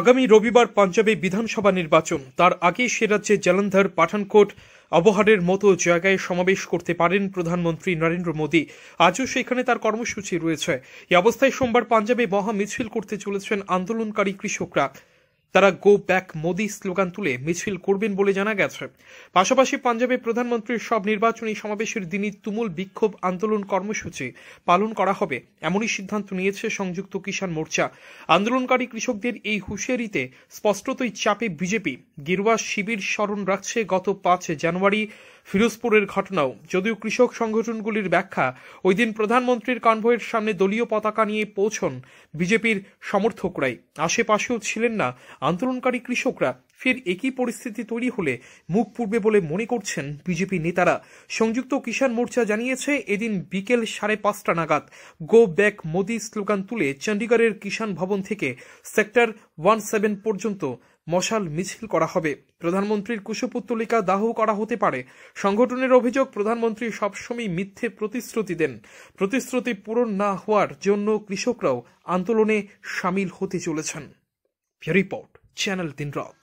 আগামী রবিবার পাঞ্জাবে বিধানসভা নির্বাচন তার আগে সে রাজ্যে জালন্ধর পাঠানকোট অবহারের মতো জায়গায় সমাবেশ করতে পারেন প্রধানমন্ত্রী নরেন্দ্র মোদী আজও সেখানে তার কর্মসূচি রয়েছে এ অবস্থায় সোমবার পাঞ্জাবে মহা মিছিল করতে চলেছেন আন্দোলনকারী কৃষকরা তারা গো ব্যাক মোদি স্লোগান তুলে মিছিল করবেন বলে জানা গেছে পাশাপাশি পাঞ্জাবে প্রধানমন্ত্রীর সব নির্বাচনী সমাবেশের দিনই তুমুল বিক্ষোভ আন্দোলন কর্মসূচি পালন করা হবে এমনই সিদ্ধান্ত নিয়েছে সংযুক্ত কিষাণ মোর্চা আন্দোলনকারী কৃষকদের এই হুঁশিয়ারিতে স্পষ্টতই চাপে বিজেপি গেরুয়া শিবির স্মরণ রাখছে গত পাঁচ জানুয়ারি ফিরোজপুরের ঘটনাও যদিও কৃষক সংগঠনগুলির ব্যাখ্যা ওই দিন প্রধানমন্ত্রীর কনভয়ের সামনে দলীয় পতাকা নিয়ে পৌঁছন বিজেপির সমর্থকরাই আশেপাশেও ছিলেন না আন্দোলনকারী কৃষকরা ফের একই পরিস্থিতি তৈরি হলে মুখ পূর্বে বলে মনে করছেন বিজেপি নেতারা সংযুক্ত কিষাণ মোর্চা জানিয়েছে এদিন বিকেল সাড়ে পাঁচটা নাগাদ গো ব্যাক মোদি স্লোগান তুলে চণ্ডীগড়ের কিষাণ ভবন থেকে সেক্টর ওয়ান সেভেন পর্যন্ত মশাল মিছিল করা হবে প্রধানমন্ত্রীর কুশপুত্তলিকা দাহ করা হতে পারে সংগঠনের অভিযোগ প্রধানমন্ত্রী সবসময় মিথ্যে প্রতিশ্রুতি দেন প্রতিশ্রুতি পূরণ না হওয়ার জন্য কৃষকরাও আন্দোলনে সামিল হতে চলেছেন রিপোর্ট চ্যানেল তিন রথ